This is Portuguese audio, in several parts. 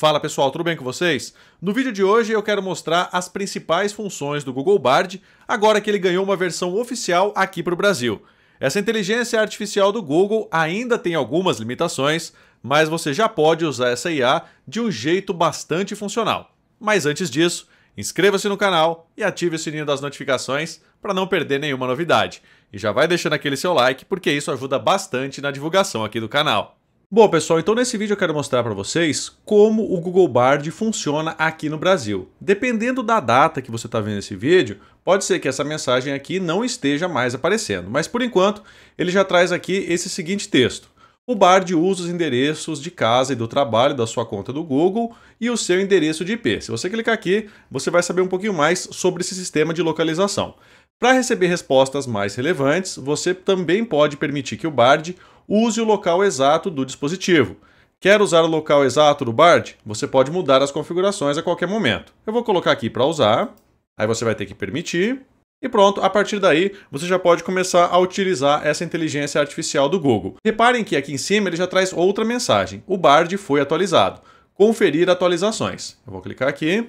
Fala pessoal, tudo bem com vocês? No vídeo de hoje eu quero mostrar as principais funções do Google Bard, agora que ele ganhou uma versão oficial aqui para o Brasil. Essa inteligência artificial do Google ainda tem algumas limitações, mas você já pode usar essa IA de um jeito bastante funcional. Mas antes disso, inscreva-se no canal e ative o sininho das notificações para não perder nenhuma novidade. E já vai deixando aquele seu like, porque isso ajuda bastante na divulgação aqui do canal. Bom pessoal, então nesse vídeo eu quero mostrar para vocês como o Google Bard funciona aqui no Brasil. Dependendo da data que você está vendo esse vídeo, pode ser que essa mensagem aqui não esteja mais aparecendo, mas por enquanto ele já traz aqui esse seguinte texto. O Bard usa os endereços de casa e do trabalho da sua conta do Google e o seu endereço de IP. Se você clicar aqui, você vai saber um pouquinho mais sobre esse sistema de localização. Para receber respostas mais relevantes, você também pode permitir que o Bard use o local exato do dispositivo. Quer usar o local exato do BARD? Você pode mudar as configurações a qualquer momento. Eu vou colocar aqui para usar, aí você vai ter que permitir, e pronto, a partir daí você já pode começar a utilizar essa inteligência artificial do Google. Reparem que aqui em cima ele já traz outra mensagem: o BARD foi atualizado. Conferir atualizações. Eu vou clicar aqui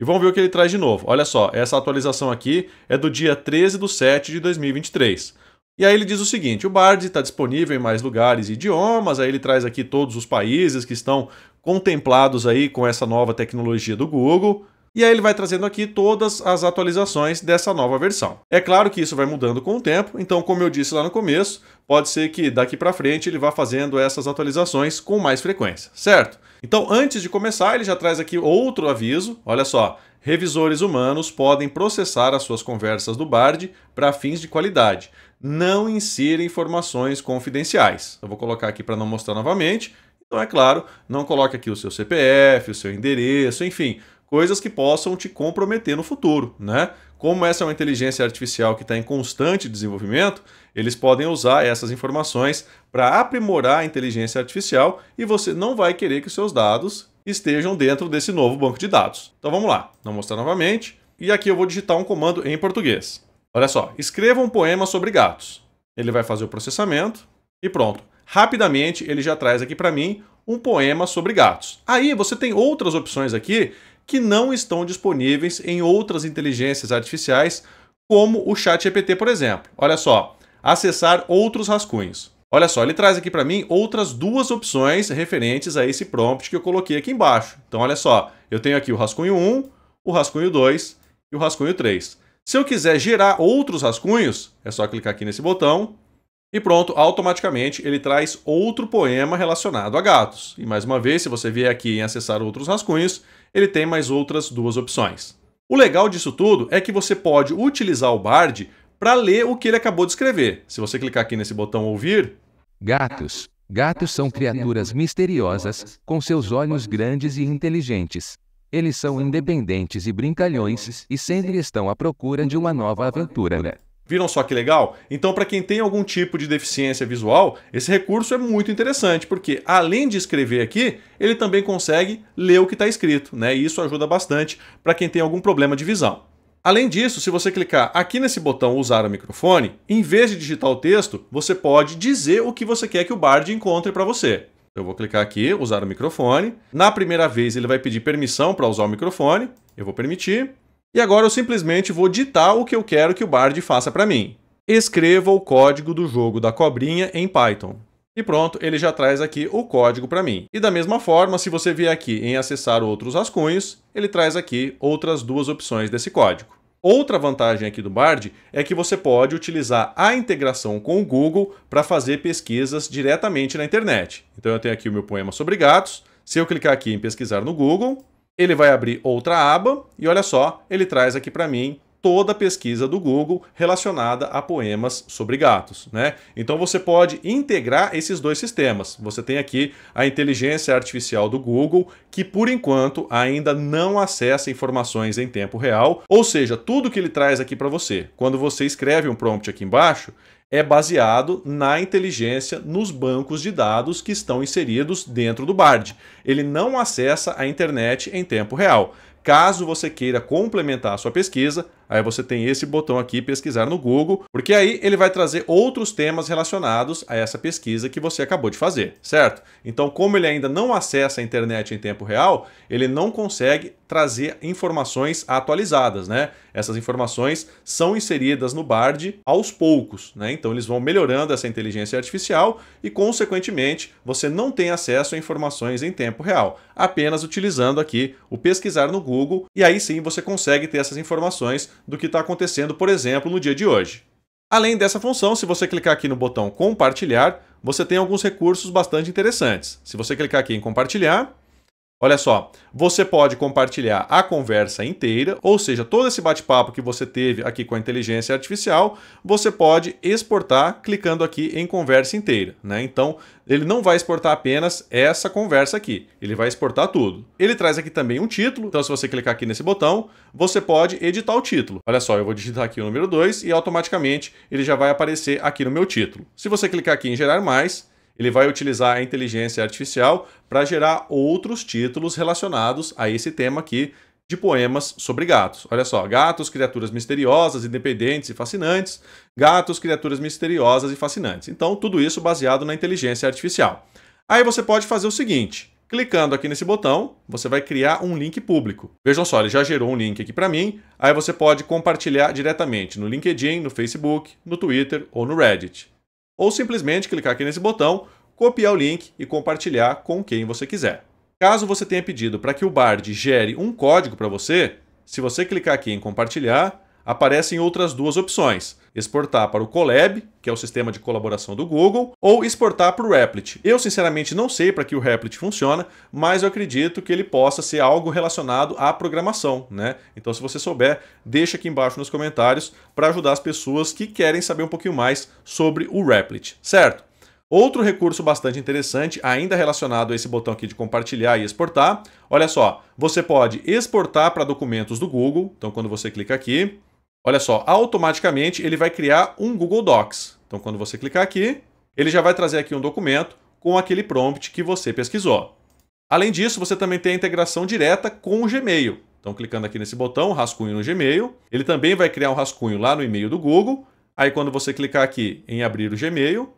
e vamos ver o que ele traz de novo. Olha só, essa atualização aqui é do dia 13 de 7 de 2023. E aí ele diz o seguinte: o Bard está disponível em mais lugares e idiomas, aí ele traz aqui todos os países que estão contemplados aí com essa nova tecnologia do Google. E aí ele vai trazendo aqui todas as atualizações dessa nova versão. É claro que isso vai mudando com o tempo, então como eu disse lá no começo, pode ser que daqui para frente ele vá fazendo essas atualizações com mais frequência, certo? Então, antes de começar, ele já traz aqui outro aviso. Olha só, revisores humanos podem processar as suas conversas do Bard para fins de qualidade não insira informações confidenciais. Eu vou colocar aqui para não mostrar novamente. Então, é claro, não coloque aqui o seu CPF, o seu endereço, enfim, coisas que possam te comprometer no futuro, né? Como essa é uma inteligência artificial que está em constante desenvolvimento, eles podem usar essas informações para aprimorar a inteligência artificial e você não vai querer que os seus dados estejam dentro desse novo banco de dados. Então vamos lá, não mostrar novamente. E aqui eu vou digitar um comando em português. Olha só, escreva um poema sobre gatos. Ele vai fazer o processamento e pronto. Rapidamente ele já traz aqui para mim um poema sobre gatos. Aí você tem outras opções aqui que não estão disponíveis em outras inteligências artificiais, como o ChatGPT, por exemplo. Olha só, acessar outros rascunhos. Olha só, ele traz aqui para mim outras duas opções referentes a esse prompt que eu coloquei aqui embaixo. Então, olha só, eu tenho aqui o rascunho 1, o rascunho 2 e o rascunho 3. Se eu quiser gerar outros rascunhos, é só clicar aqui nesse botão e pronto, automaticamente ele traz outro poema relacionado a gatos. E mais uma vez, se você vier aqui em acessar outros rascunhos, ele tem mais outras duas opções. O legal disso tudo é que você pode utilizar o Bard para ler o que ele acabou de escrever. Se você clicar aqui nesse botão ouvir... Gatos. Gatos são criaturas misteriosas, com seus olhos grandes e inteligentes. Eles são independentes e brincalhões e sempre estão à procura de uma nova aventura, né? Viram só que legal? Então, para quem tem algum tipo de deficiência visual, esse recurso é muito interessante, porque além de escrever aqui, ele também consegue ler o que está escrito, né? E isso ajuda bastante para quem tem algum problema de visão. Além disso, se você clicar aqui nesse botão Usar o microfone, em vez de digitar o texto, você pode dizer o que você quer que o Bard encontre para você. Eu vou clicar aqui, usar o microfone. Na primeira vez ele vai pedir permissão para usar o microfone. Eu vou permitir. E agora eu simplesmente vou ditar o que eu quero que o Bard faça para mim. Escreva o código do jogo da cobrinha em Python. E pronto, ele já traz aqui o código para mim. E da mesma forma, se você vier aqui em acessar outros rascunhos, ele traz aqui outras duas opções desse código. Outra vantagem aqui do Bard é que você pode utilizar a integração com o Google para fazer pesquisas diretamente na internet. Então eu tenho aqui o meu poema sobre gatos. Se eu clicar aqui em pesquisar no Google, ele vai abrir outra aba e olha só, ele traz aqui para mim toda a pesquisa do Google relacionada a poemas sobre gatos. Né? Então você pode integrar esses dois sistemas. Você tem aqui a inteligência artificial do Google, que por enquanto ainda não acessa informações em tempo real, ou seja, tudo que ele traz aqui para você. Quando você escreve um prompt aqui embaixo, é baseado na inteligência nos bancos de dados que estão inseridos dentro do BARD. Ele não acessa a internet em tempo real. Caso você queira complementar a sua pesquisa, Aí você tem esse botão aqui, pesquisar no Google, porque aí ele vai trazer outros temas relacionados a essa pesquisa que você acabou de fazer, certo? Então, como ele ainda não acessa a internet em tempo real, ele não consegue trazer informações atualizadas, né? Essas informações são inseridas no Bard aos poucos, né? Então eles vão melhorando essa inteligência artificial e, consequentemente, você não tem acesso a informações em tempo real, apenas utilizando aqui o pesquisar no Google e aí sim você consegue ter essas informações do que está acontecendo, por exemplo, no dia de hoje. Além dessa função, se você clicar aqui no botão compartilhar, você tem alguns recursos bastante interessantes. Se você clicar aqui em compartilhar, Olha só, você pode compartilhar a conversa inteira, ou seja, todo esse bate-papo que você teve aqui com a inteligência artificial, você pode exportar clicando aqui em conversa inteira, né? Então, ele não vai exportar apenas essa conversa aqui, ele vai exportar tudo. Ele traz aqui também um título, então se você clicar aqui nesse botão, você pode editar o título. Olha só, eu vou digitar aqui o número 2 e automaticamente ele já vai aparecer aqui no meu título. Se você clicar aqui em gerar mais, ele vai utilizar a inteligência artificial para gerar outros títulos relacionados a esse tema aqui de poemas sobre gatos. Olha só, gatos, criaturas misteriosas, independentes e fascinantes, gatos, criaturas misteriosas e fascinantes. Então, tudo isso baseado na inteligência artificial. Aí você pode fazer o seguinte, Clicando aqui nesse botão, você vai criar um link público. Vejam só, ele já gerou um link aqui para mim. Aí você pode compartilhar diretamente no LinkedIn, no Facebook, no Twitter ou no Reddit ou simplesmente clicar aqui nesse botão, copiar o link e compartilhar com quem você quiser. Caso você tenha pedido para que o Bard gere um código para você, se você clicar aqui em compartilhar, aparecem outras duas opções: exportar para o Colab, que é o sistema de colaboração do Google, ou exportar para o Replit. Eu sinceramente não sei para que o Replit funciona, mas eu acredito que ele possa ser algo relacionado à programação, né? Então se você souber, deixa aqui embaixo nos comentários para ajudar as pessoas que querem saber um pouquinho mais sobre o Replit, certo? Outro recurso bastante interessante, ainda relacionado a esse botão aqui de compartilhar e exportar, olha só, você pode exportar para documentos do Google, então quando você clica aqui, Olha só, automaticamente ele vai criar um Google Docs. Então, quando você clicar aqui, ele já vai trazer aqui um documento com aquele prompt que você pesquisou. Além disso, você também tem a integração direta com o Gmail. Então, clicando aqui nesse botão, rascunho no Gmail, ele também vai criar um rascunho lá no e-mail do Google. Aí, quando você clicar aqui em abrir o Gmail,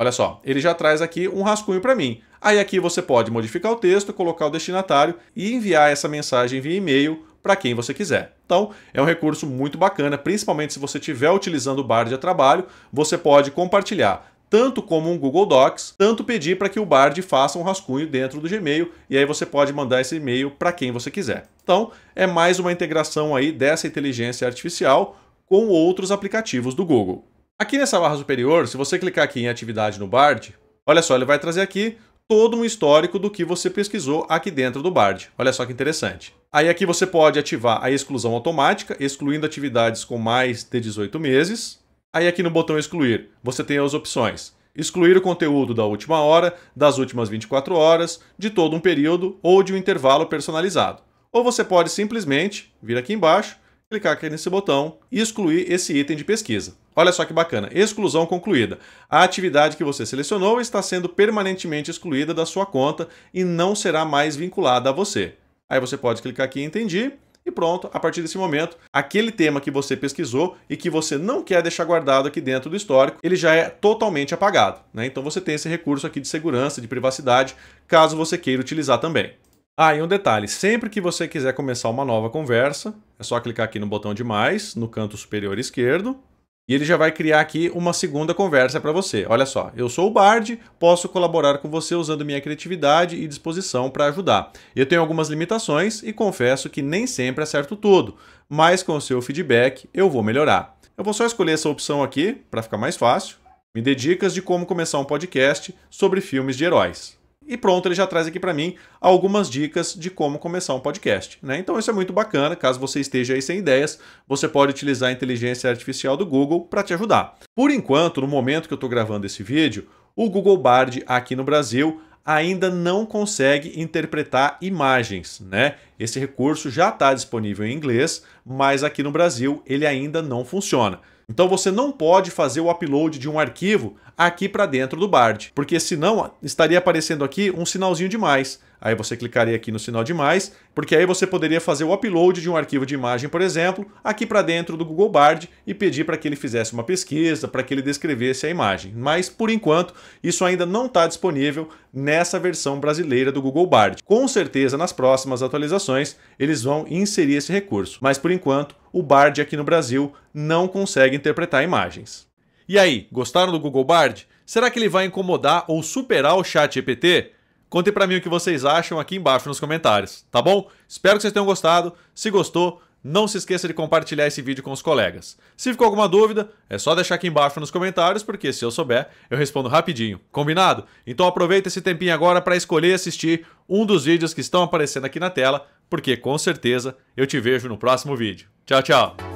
olha só, ele já traz aqui um rascunho para mim. Aí, aqui você pode modificar o texto, colocar o destinatário e enviar essa mensagem via e-mail para quem você quiser. Então, é um recurso muito bacana, principalmente se você estiver utilizando o Bard a trabalho, você pode compartilhar tanto como um Google Docs, tanto pedir para que o Bard faça um rascunho dentro do Gmail e aí você pode mandar esse e-mail para quem você quiser. Então, é mais uma integração aí dessa inteligência artificial com outros aplicativos do Google. Aqui nessa barra superior, se você clicar aqui em atividade no Bard, olha só, ele vai trazer aqui todo um histórico do que você pesquisou aqui dentro do Bard. Olha só que interessante. Aí aqui você pode ativar a exclusão automática, excluindo atividades com mais de 18 meses. Aí aqui no botão excluir, você tem as opções. Excluir o conteúdo da última hora, das últimas 24 horas, de todo um período ou de um intervalo personalizado. Ou você pode simplesmente vir aqui embaixo, clicar aqui nesse botão e excluir esse item de pesquisa. Olha só que bacana, exclusão concluída. A atividade que você selecionou está sendo permanentemente excluída da sua conta e não será mais vinculada a você. Aí você pode clicar aqui em entendi e pronto, a partir desse momento, aquele tema que você pesquisou e que você não quer deixar guardado aqui dentro do histórico, ele já é totalmente apagado. Né? Então você tem esse recurso aqui de segurança, de privacidade, caso você queira utilizar também. Ah, e um detalhe, sempre que você quiser começar uma nova conversa, é só clicar aqui no botão de mais, no canto superior esquerdo, e ele já vai criar aqui uma segunda conversa para você. Olha só, eu sou o Bard, posso colaborar com você usando minha criatividade e disposição para ajudar. Eu tenho algumas limitações e confesso que nem sempre acerto tudo, mas com o seu feedback eu vou melhorar. Eu vou só escolher essa opção aqui para ficar mais fácil. Me dê dicas de como começar um podcast sobre filmes de heróis. E pronto, ele já traz aqui para mim algumas dicas de como começar um podcast. Né? Então isso é muito bacana. Caso você esteja aí sem ideias, você pode utilizar a inteligência artificial do Google para te ajudar. Por enquanto, no momento que eu estou gravando esse vídeo, o Google Bard aqui no Brasil ainda não consegue interpretar imagens, né? Esse recurso já está disponível em inglês, mas aqui no Brasil ele ainda não funciona. Então você não pode fazer o upload de um arquivo aqui para dentro do Bard, porque senão estaria aparecendo aqui um sinalzinho de mais. Aí você clicaria aqui no sinal de mais, porque aí você poderia fazer o upload de um arquivo de imagem, por exemplo, aqui para dentro do Google Bard e pedir para que ele fizesse uma pesquisa, para que ele descrevesse a imagem. Mas, por enquanto, isso ainda não está disponível nessa versão brasileira do Google Bard. Com certeza, nas próximas atualizações, eles vão inserir esse recurso. Mas, por enquanto, o Bard aqui no Brasil não consegue interpretar imagens. E aí, gostaram do Google Bard? Será que ele vai incomodar ou superar o chat GPT? Contem para mim o que vocês acham aqui embaixo nos comentários, tá bom? Espero que vocês tenham gostado. Se gostou, não se esqueça de compartilhar esse vídeo com os colegas. Se ficou alguma dúvida, é só deixar aqui embaixo nos comentários, porque se eu souber, eu respondo rapidinho. Combinado? Então aproveita esse tempinho agora para escolher assistir um dos vídeos que estão aparecendo aqui na tela, porque com certeza eu te vejo no próximo vídeo. Tchau, tchau!